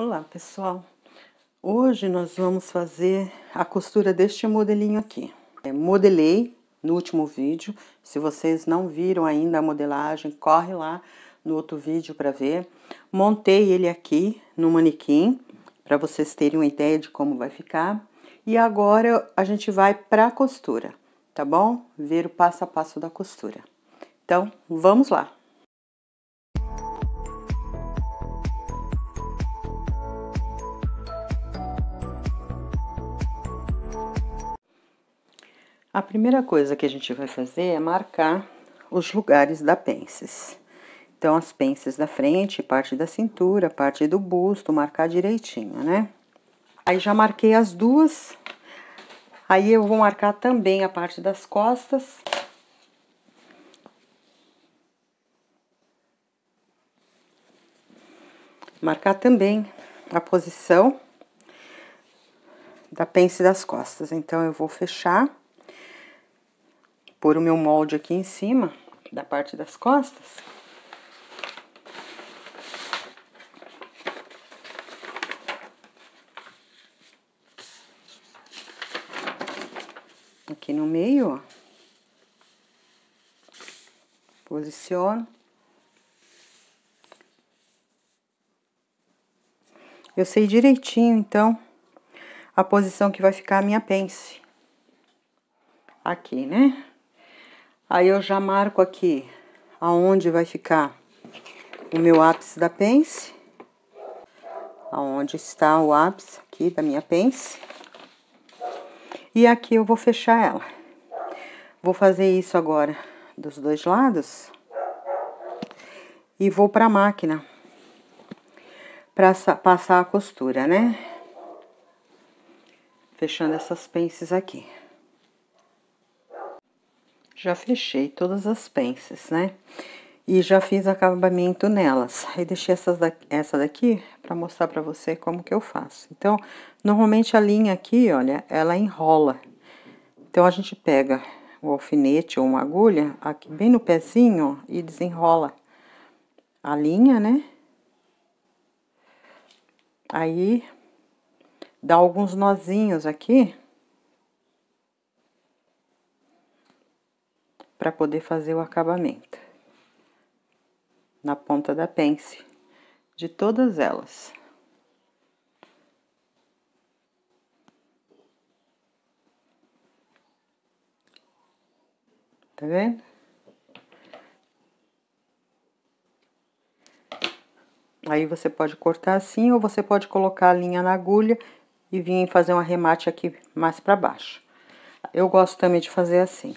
Olá pessoal, hoje nós vamos fazer a costura deste modelinho aqui. É, modelei no último vídeo, se vocês não viram ainda a modelagem, corre lá no outro vídeo para ver. Montei ele aqui no manequim, para vocês terem uma ideia de como vai ficar. E agora a gente vai para a costura, tá bom? Ver o passo a passo da costura. Então, vamos lá! A primeira coisa que a gente vai fazer é marcar os lugares da pences. Então, as pences da frente, parte da cintura, parte do busto, marcar direitinho, né? Aí já marquei as duas. Aí eu vou marcar também a parte das costas. Marcar também a posição da pence das costas. Então, eu vou fechar pôr o meu molde aqui em cima, da parte das costas. Aqui no meio, ó. Posiciono. Eu sei direitinho, então, a posição que vai ficar a minha pence. Aqui, né? Aí eu já marco aqui aonde vai ficar o meu ápice da pence, aonde está o ápice aqui da minha pence. E aqui eu vou fechar ela. Vou fazer isso agora dos dois lados e vou para a máquina para passar a costura, né? Fechando essas pences aqui já fechei todas as pences, né? E já fiz acabamento nelas. Aí deixei essas daqui, essa daqui para mostrar para você como que eu faço. Então, normalmente a linha aqui, olha, ela enrola. Então, a gente pega o alfinete ou uma agulha aqui bem no pezinho ó, e desenrola a linha, né? Aí, dá alguns nozinhos aqui para poder fazer o acabamento na ponta da pence de todas elas. Tá vendo? Aí você pode cortar assim ou você pode colocar a linha na agulha e vir fazer um arremate aqui mais para baixo. Eu gosto também de fazer assim.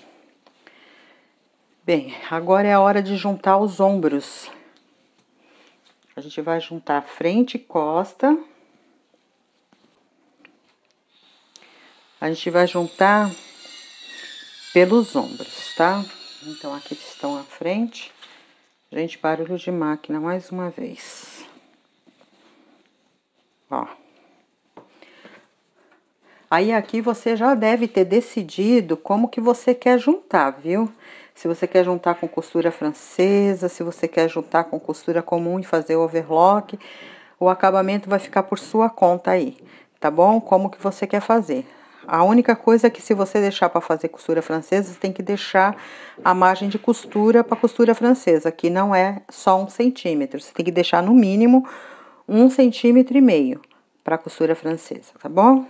Bem, agora é a hora de juntar os ombros. A gente vai juntar frente e costa. A gente vai juntar pelos ombros, tá? Então, aqui estão à frente. Gente, barulho de máquina mais uma vez. Ó. Aí, aqui você já deve ter decidido como que você quer juntar, viu? Viu? se você quer juntar com costura francesa, se você quer juntar com costura comum e fazer overlock, o acabamento vai ficar por sua conta aí, tá bom? Como que você quer fazer. A única coisa é que se você deixar para fazer costura francesa, você tem que deixar a margem de costura para costura francesa, que não é só um centímetro. Você tem que deixar no mínimo um centímetro e meio para costura francesa, tá bom?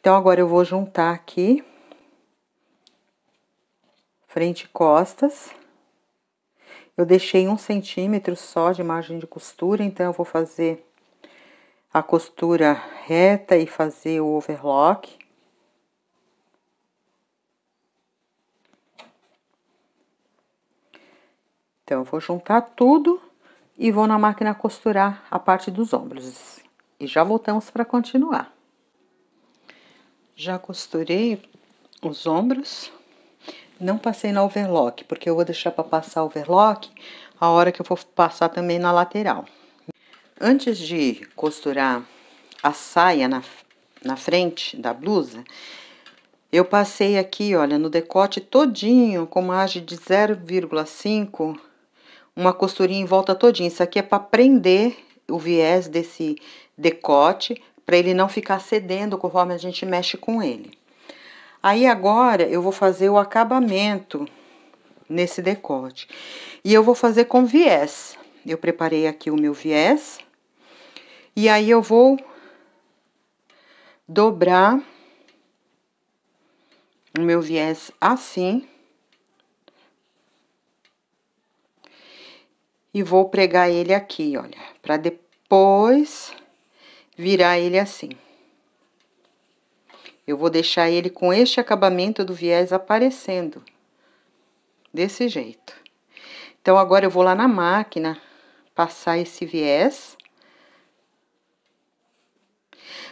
Então agora eu vou juntar aqui frente e costas. Eu deixei um centímetro só de margem de costura, então eu vou fazer a costura reta e fazer o overlock. Então, eu vou juntar tudo e vou na máquina costurar a parte dos ombros. E já voltamos para continuar. Já costurei os ombros. Não passei na overlock, porque eu vou deixar para passar overlock a hora que eu for passar também na lateral. Antes de costurar a saia na, na frente da blusa, eu passei aqui, olha, no decote todinho, com margem de 0,5, uma costurinha em volta todinha. Isso aqui é para prender o viés desse decote, para ele não ficar cedendo conforme a gente mexe com ele. Aí agora eu vou fazer o acabamento nesse decote. E eu vou fazer com viés. Eu preparei aqui o meu viés. E aí eu vou dobrar o meu viés assim. E vou pregar ele aqui, olha, para depois virar ele assim. Eu vou deixar ele com este acabamento do viés aparecendo. Desse jeito. Então, agora eu vou lá na máquina passar esse viés.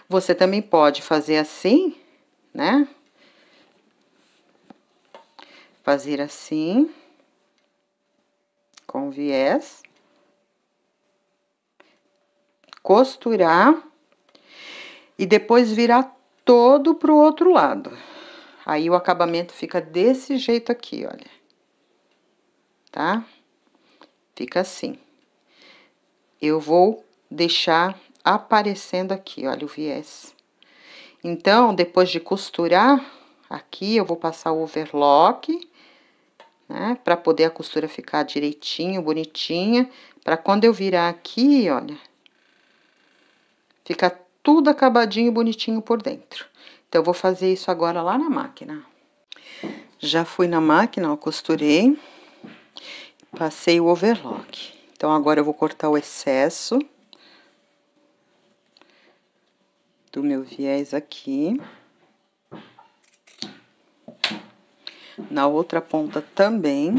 Você também pode fazer assim, né? Fazer assim. Com viés. Costurar. E depois virar todo pro outro lado. Aí o acabamento fica desse jeito aqui, olha. Tá? Fica assim. Eu vou deixar aparecendo aqui, olha o viés. Então, depois de costurar, aqui eu vou passar o overlock, né? Pra poder a costura ficar direitinho, bonitinha. Pra quando eu virar aqui, olha, fica tudo acabadinho e bonitinho por dentro. Então, eu vou fazer isso agora lá na máquina. Já fui na máquina, ó, costurei, passei o overlock. Então, agora eu vou cortar o excesso do meu viés aqui. Na outra ponta também.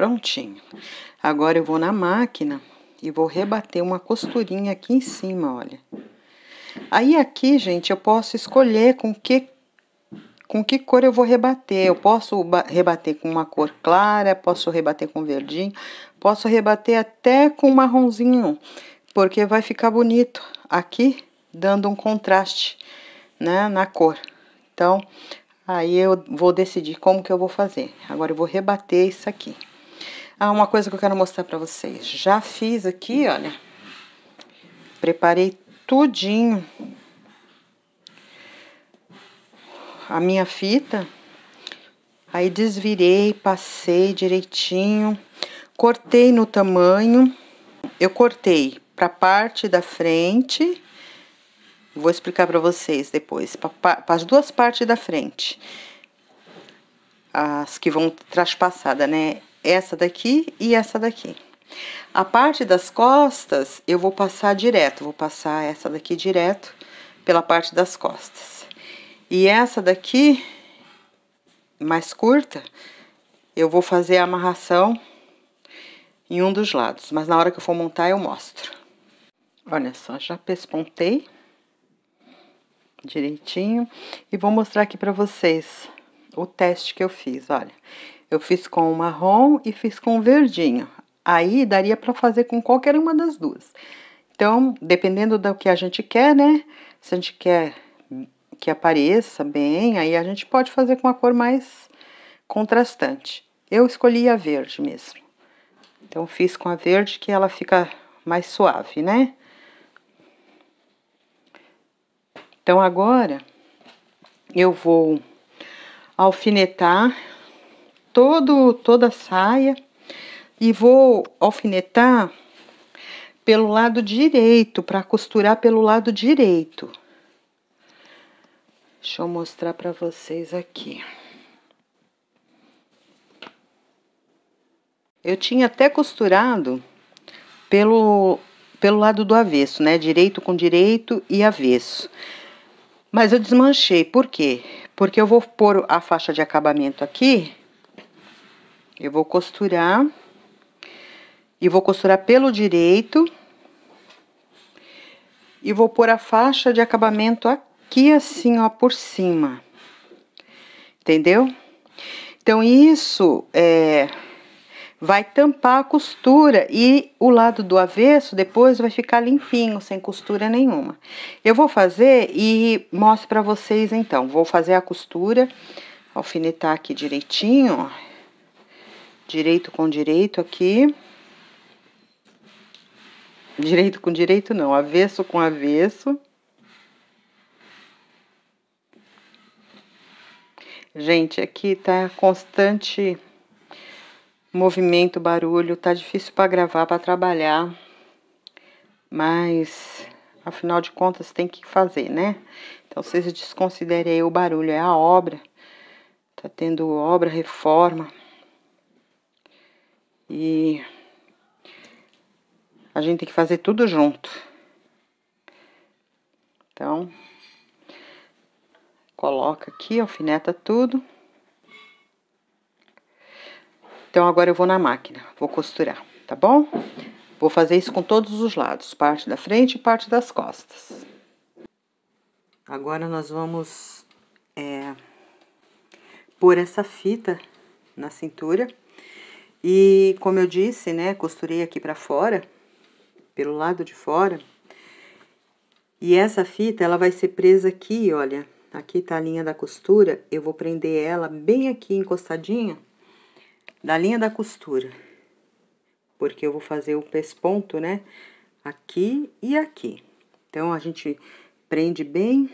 prontinho. Agora eu vou na máquina e vou rebater uma costurinha aqui em cima, olha. Aí aqui, gente, eu posso escolher com que com que cor eu vou rebater. Eu posso rebater com uma cor clara, posso rebater com verdinho, posso rebater até com marronzinho, porque vai ficar bonito aqui, dando um contraste, né, na cor. Então, aí eu vou decidir como que eu vou fazer. Agora eu vou rebater isso aqui. Ah, uma coisa que eu quero mostrar para vocês. Já fiz aqui, olha. Preparei tudinho. A minha fita. Aí desvirei, passei direitinho. Cortei no tamanho. Eu cortei para parte da frente. Vou explicar para vocês depois. Para as duas partes da frente. As que vão traspassada, né? essa daqui e essa daqui. A parte das costas eu vou passar direto, vou passar essa daqui direto pela parte das costas. E essa daqui, mais curta, eu vou fazer a amarração em um dos lados, mas na hora que eu for montar eu mostro. Olha só, já pespontei direitinho e vou mostrar aqui para vocês o teste que eu fiz, olha. Eu fiz com o marrom e fiz com o verdinho. Aí daria para fazer com qualquer uma das duas. Então, dependendo do que a gente quer, né? Se a gente quer que apareça bem, aí a gente pode fazer com a cor mais contrastante. Eu escolhi a verde mesmo. Então, fiz com a verde que ela fica mais suave, né? Então, agora eu vou alfinetar todo, toda a saia e vou alfinetar pelo lado direito, para costurar pelo lado direito. Deixa eu mostrar para vocês aqui. Eu tinha até costurado pelo, pelo lado do avesso, né? Direito com direito e avesso. Mas eu desmanchei, por quê? Porque eu vou pôr a faixa de acabamento aqui eu vou costurar e vou costurar pelo direito e vou pôr a faixa de acabamento aqui assim, ó, por cima. Entendeu? Então, isso é, vai tampar a costura e o lado do avesso depois vai ficar limpinho, sem costura nenhuma. Eu vou fazer e mostro pra vocês então. Vou fazer a costura, alfinetar aqui direitinho, ó direito com direito aqui. Direito com direito não, avesso com avesso. Gente, aqui tá constante movimento, barulho, tá difícil para gravar, para trabalhar. Mas afinal de contas tem que fazer, né? Então vocês desconsiderem aí o barulho, é a obra. Tá tendo obra, reforma. E a gente tem que fazer tudo junto. Então, coloca aqui, alfineta tudo. Então, agora eu vou na máquina, vou costurar, tá bom? Vou fazer isso com todos os lados, parte da frente e parte das costas. Agora, nós vamos é, pôr essa fita na cintura e como eu disse, né, costurei aqui para fora, pelo lado de fora. E essa fita, ela vai ser presa aqui, olha. Aqui tá a linha da costura, eu vou prender ela bem aqui encostadinha da linha da costura. Porque eu vou fazer o pesponto, né, aqui e aqui. Então, a gente prende bem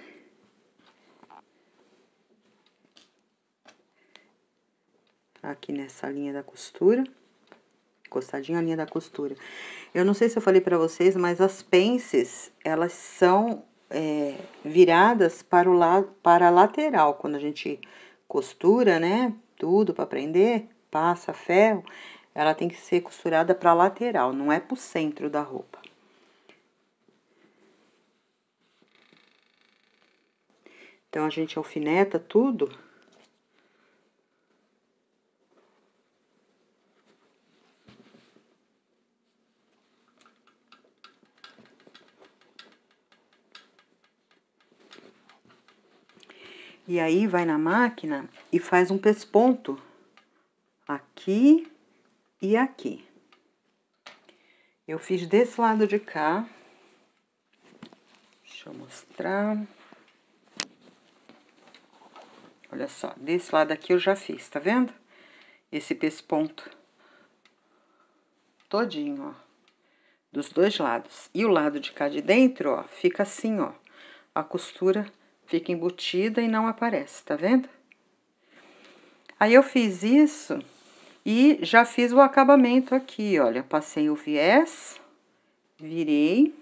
aqui nessa linha da costura, encostadinho a linha da costura. Eu não sei se eu falei pra vocês, mas as pences, elas são é, viradas para, o la para a lateral. Quando a gente costura, né, tudo para prender, passa ferro, ela tem que ser costurada para a lateral, não é para o centro da roupa. Então, a gente alfineta tudo E aí vai na máquina e faz um pesponto aqui e aqui. Eu fiz desse lado de cá. Deixa eu mostrar. Olha só, desse lado aqui eu já fiz, tá vendo? Esse pesponto todinho, ó. Dos dois lados. E o lado de cá de dentro, ó, fica assim, ó. A costura Fica embutida e não aparece, tá vendo? Aí eu fiz isso e já fiz o acabamento aqui, olha. Passei o viés, virei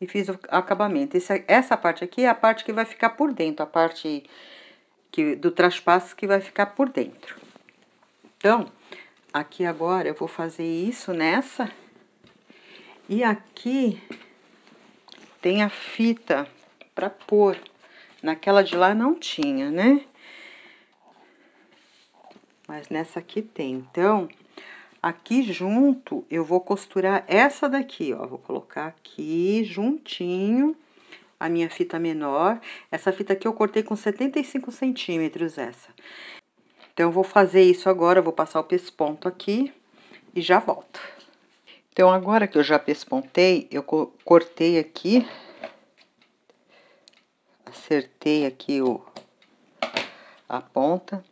e fiz o acabamento. Esse, essa parte aqui é a parte que vai ficar por dentro, a parte que, do traspasso que vai ficar por dentro. Então, aqui agora eu vou fazer isso nessa. E aqui tem a fita para pôr. Naquela de lá não tinha, né? Mas nessa aqui tem. Então, aqui junto, eu vou costurar essa daqui, ó. Vou colocar aqui juntinho a minha fita menor. Essa fita aqui eu cortei com 75 centímetros, essa. Então, eu vou fazer isso agora, vou passar o pesponto aqui e já volto. Então, agora que eu já pespontei, eu cortei aqui acertei aqui o, a ponta.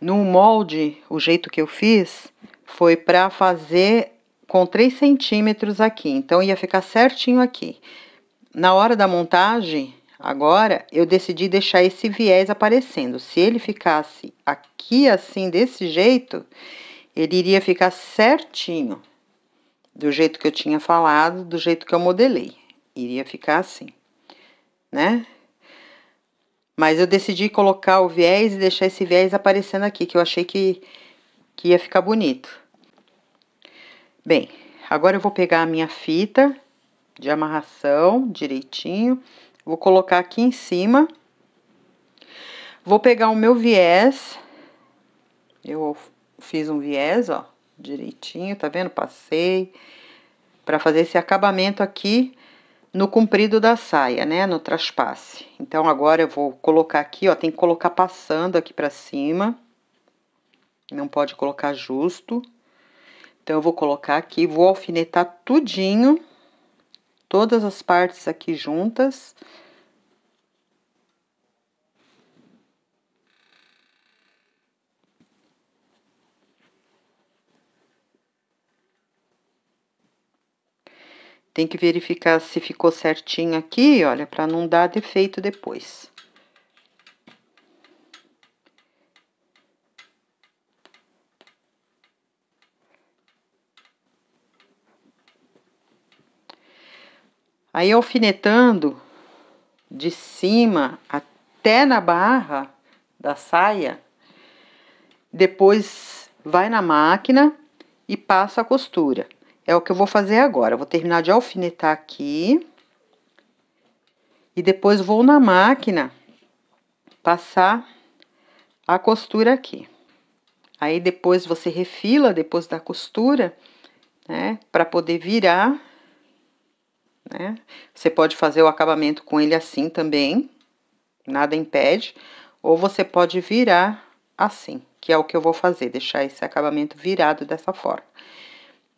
No molde, o jeito que eu fiz foi para fazer com 3 centímetros aqui, então ia ficar certinho aqui. Na hora da montagem, agora, eu decidi deixar esse viés aparecendo. Se ele ficasse aqui assim, desse jeito, ele iria ficar certinho, do jeito que eu tinha falado, do jeito que eu modelei. Iria ficar assim né? Mas eu decidi colocar o viés e deixar esse viés aparecendo aqui, que eu achei que, que ia ficar bonito. Bem, agora eu vou pegar a minha fita de amarração direitinho, vou colocar aqui em cima. Vou pegar o meu viés, eu fiz um viés, ó, direitinho, tá vendo? Passei para fazer esse acabamento aqui no comprido da saia, né, no traspasse. Então agora eu vou colocar aqui, ó, tem que colocar passando aqui para cima. Não pode colocar justo. Então eu vou colocar aqui, vou alfinetar tudinho, todas as partes aqui juntas. Tem que verificar se ficou certinho aqui, olha, para não dar defeito depois. Aí, alfinetando de cima até na barra da saia, depois vai na máquina e passa a costura. É o que eu vou fazer agora. Eu vou terminar de alfinetar aqui. E depois vou na máquina passar a costura aqui. Aí depois você refila depois da costura, né? Para poder virar, né? Você pode fazer o acabamento com ele assim também, nada impede. Ou você pode virar assim, que é o que eu vou fazer, deixar esse acabamento virado dessa forma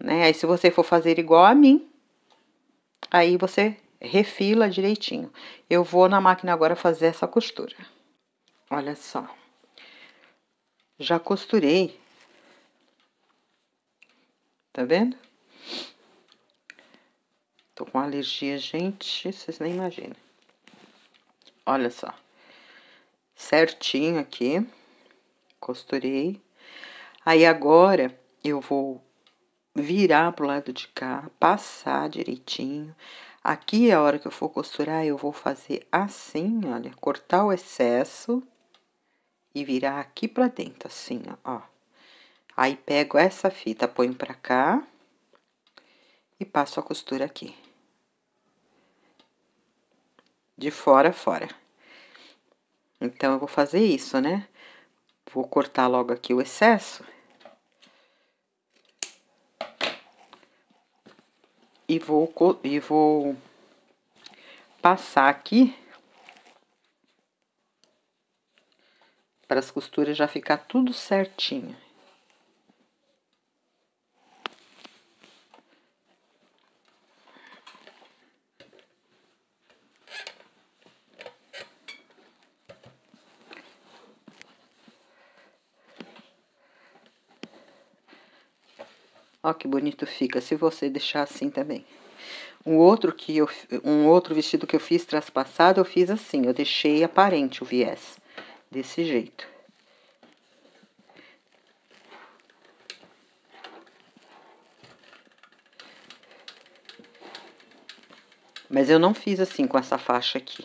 né? Aí se você for fazer igual a mim, aí você refila direitinho. Eu vou na máquina agora fazer essa costura. Olha só. Já costurei. Tá vendo? Tô com alergia, gente, vocês nem imaginam. Olha só. Certinho aqui. Costurei. Aí agora eu vou virar pro lado de cá, passar direitinho. Aqui, é a hora que eu for costurar, eu vou fazer assim, olha, cortar o excesso e virar aqui para dentro, assim, ó. Aí, pego essa fita, ponho para cá e passo a costura aqui. De fora a fora. Então, eu vou fazer isso, né? Vou cortar logo aqui o excesso e vou, e vou passar aqui para as costuras já ficar tudo certinho. Ó, que bonito fica, se você deixar assim também. Um outro, que eu, um outro vestido que eu fiz traspassado, eu fiz assim, eu deixei aparente o viés, desse jeito. Mas eu não fiz assim com essa faixa aqui.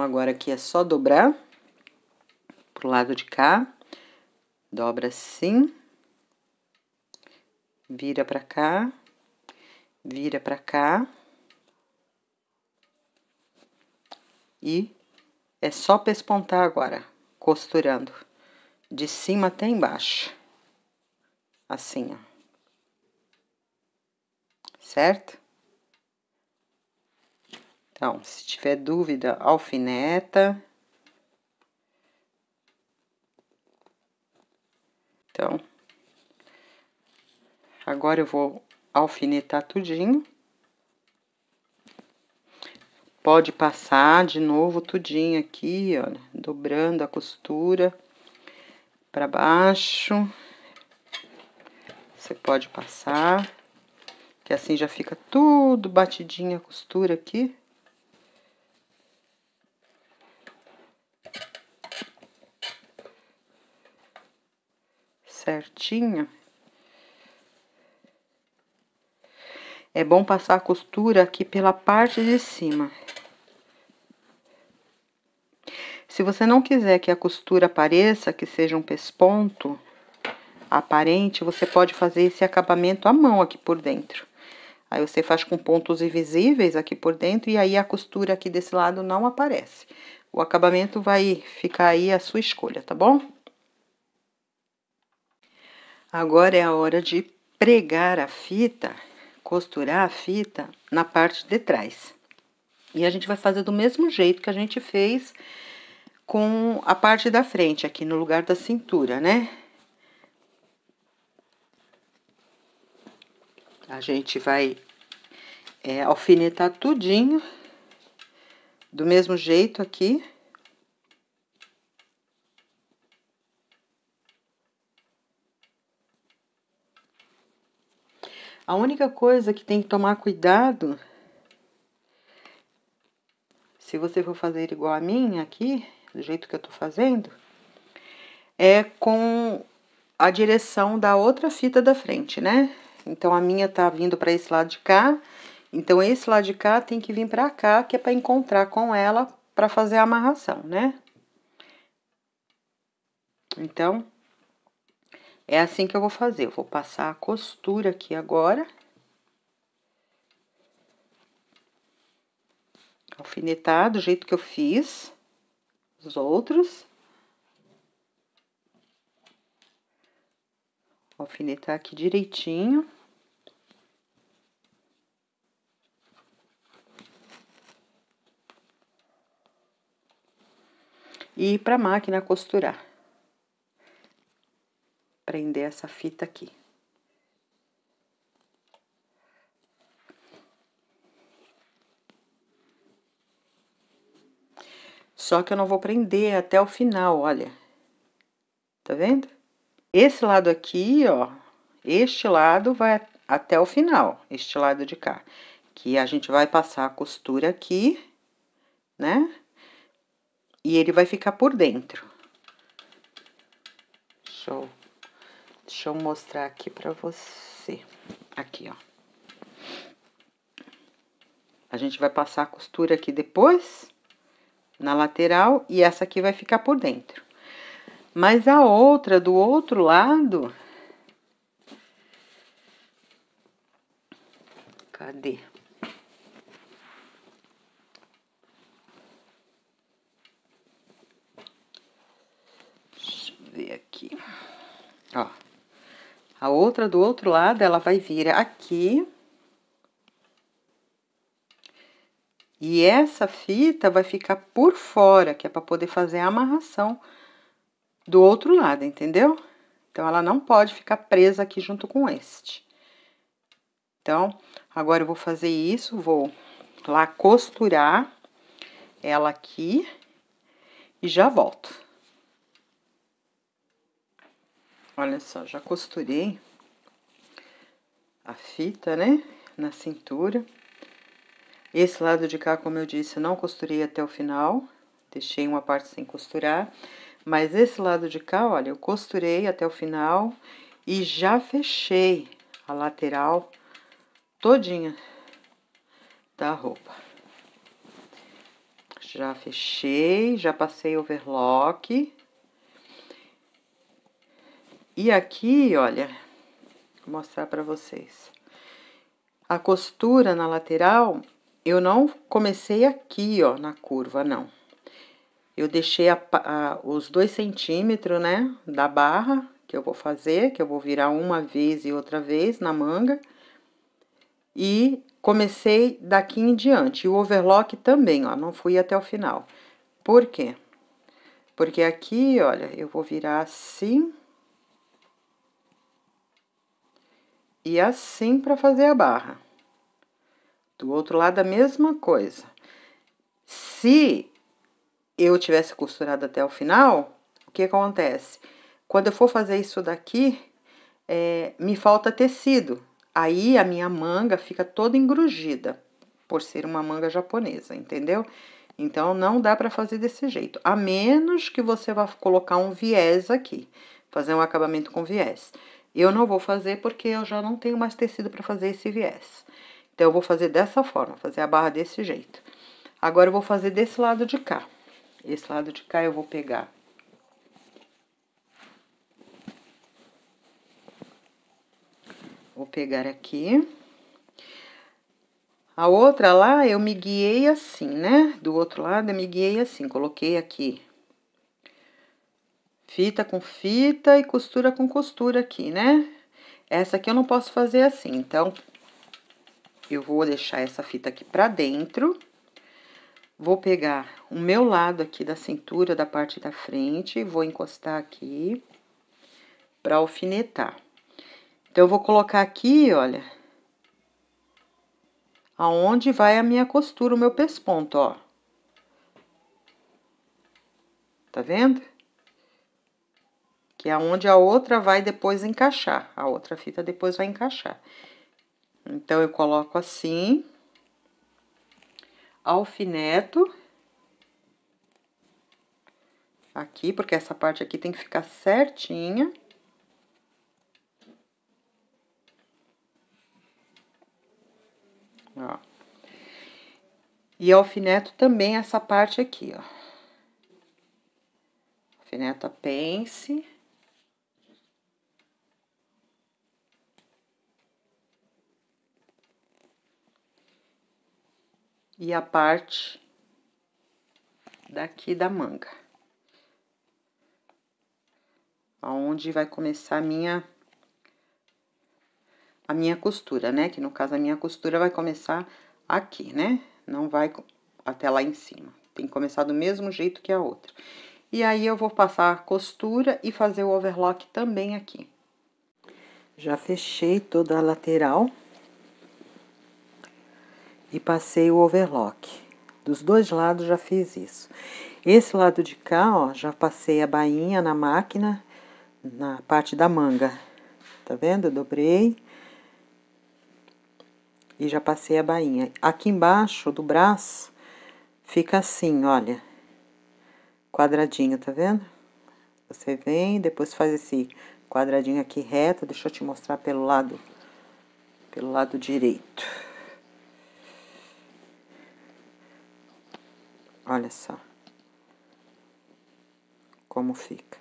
Então, agora aqui é só dobrar pro lado de cá. Dobra assim. Vira pra cá. Vira pra cá. E é só pespontar agora, costurando de cima até embaixo. Assim, ó. Certo? Então, se tiver dúvida, alfineta. Então, agora eu vou alfinetar tudinho. Pode passar de novo tudinho aqui, olha, dobrando a costura para baixo. Você pode passar, que assim já fica tudo batidinha a costura aqui. certinho. É bom passar a costura aqui pela parte de cima. Se você não quiser que a costura apareça, que seja um pesponto aparente, você pode fazer esse acabamento à mão aqui por dentro. Aí você faz com pontos invisíveis aqui por dentro e aí a costura aqui desse lado não aparece. O acabamento vai ficar aí a sua escolha, tá bom? Agora é a hora de pregar a fita, costurar a fita na parte de trás. E a gente vai fazer do mesmo jeito que a gente fez com a parte da frente, aqui no lugar da cintura, né? A gente vai é, alfinetar tudinho, do mesmo jeito aqui. A única coisa que tem que tomar cuidado, se você for fazer igual a mim aqui, do jeito que eu tô fazendo, é com a direção da outra fita da frente, né? Então, a minha tá vindo para esse lado de cá, então esse lado de cá tem que vir para cá, que é para encontrar com ela para fazer a amarração, né? Então, é assim que eu vou fazer. Eu vou passar a costura aqui agora. Alfinetar do jeito que eu fiz os outros. Alfinetar aqui direitinho. E para máquina costurar prender essa fita aqui. Só que eu não vou prender até o final, olha. Tá vendo? Esse lado aqui, ó, este lado vai até o final, este lado de cá. Que a gente vai passar a costura aqui, né? E ele vai ficar por dentro. Show. Deixa eu mostrar aqui pra você. Aqui, ó. A gente vai passar a costura aqui depois, na lateral, e essa aqui vai ficar por dentro. Mas a outra, do outro lado... Cadê? Deixa eu ver aqui. Ó. A outra do outro lado, ela vai vir aqui. E essa fita vai ficar por fora, que é para poder fazer a amarração do outro lado, entendeu? Então, ela não pode ficar presa aqui junto com este. Então, agora eu vou fazer isso, vou lá costurar ela aqui e já volto. Olha só, já costurei a fita, né? Na cintura. Esse lado de cá, como eu disse, não costurei até o final. Deixei uma parte sem costurar. Mas esse lado de cá, olha, eu costurei até o final e já fechei a lateral todinha da roupa. Já fechei, já passei overlock e aqui, olha, vou mostrar para vocês. A costura na lateral, eu não comecei aqui, ó, na curva, não. Eu deixei a, a, os dois centímetros, né, da barra que eu vou fazer, que eu vou virar uma vez e outra vez na manga. E comecei daqui em diante. E o overlock também, ó, não fui até o final. Por quê? Porque aqui, olha, eu vou virar assim e assim para fazer a barra. Do outro lado, a mesma coisa. Se eu tivesse costurado até o final, o que acontece? Quando eu for fazer isso daqui, é, me falta tecido. Aí a minha manga fica toda engrugida, por ser uma manga japonesa, entendeu? Então, não dá para fazer desse jeito, a menos que você vá colocar um viés aqui, fazer um acabamento com viés. Eu não vou fazer porque eu já não tenho mais tecido para fazer esse viés. Então, eu vou fazer dessa forma, fazer a barra desse jeito. Agora, eu vou fazer desse lado de cá. Esse lado de cá eu vou pegar Vou pegar aqui. A outra lá, eu me guiei assim, né? Do outro lado, eu me guiei assim. Coloquei aqui Fita com fita e costura com costura aqui, né? Essa aqui eu não posso fazer assim, então, eu vou deixar essa fita aqui pra dentro. Vou pegar o meu lado aqui da cintura, da parte da frente, vou encostar aqui pra alfinetar. Então, eu vou colocar aqui, olha, aonde vai a minha costura, o meu pesponto, ó. Tá vendo? que é onde a outra vai depois encaixar, a outra fita depois vai encaixar. Então, eu coloco assim, alfineto, aqui, porque essa parte aqui tem que ficar certinha. Ó. E alfineto também essa parte aqui, ó. Alfineta pence. e a parte daqui da manga. Aonde vai começar a minha a minha costura, né? Que no caso a minha costura vai começar aqui, né? Não vai até lá em cima. Tem que começar do mesmo jeito que a outra. E aí eu vou passar a costura e fazer o overlock também aqui. Já fechei toda a lateral e passei o overlock. Dos dois lados já fiz isso. Esse lado de cá, ó, já passei a bainha na máquina, na parte da manga. Tá vendo? Eu dobrei e já passei a bainha. Aqui embaixo do braço fica assim, olha, quadradinho, tá vendo? Você vem, depois faz esse quadradinho aqui reto, deixa eu te mostrar pelo lado, pelo lado direito. Olha só. Como fica.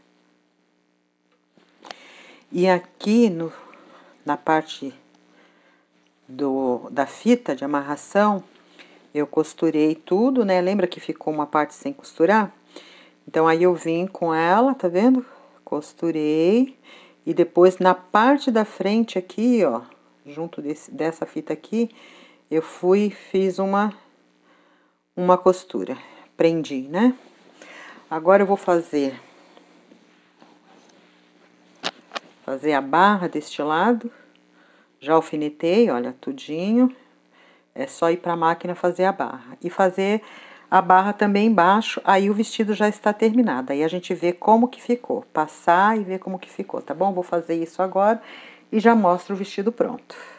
E aqui no, na parte do, da fita de amarração, eu costurei tudo, né? Lembra que ficou uma parte sem costurar? Então, aí eu vim com ela, tá vendo? Costurei. E depois, na parte da frente aqui, ó, junto desse, dessa fita aqui, eu fui fiz uma, uma costura prendi, né? Agora eu vou fazer fazer a barra deste lado. Já alfinetei, olha, tudinho. É só ir para a máquina fazer a barra. E fazer a barra também embaixo, aí o vestido já está terminado. Aí a gente vê como que ficou. Passar e ver como que ficou, tá bom? Vou fazer isso agora e já mostro o vestido pronto.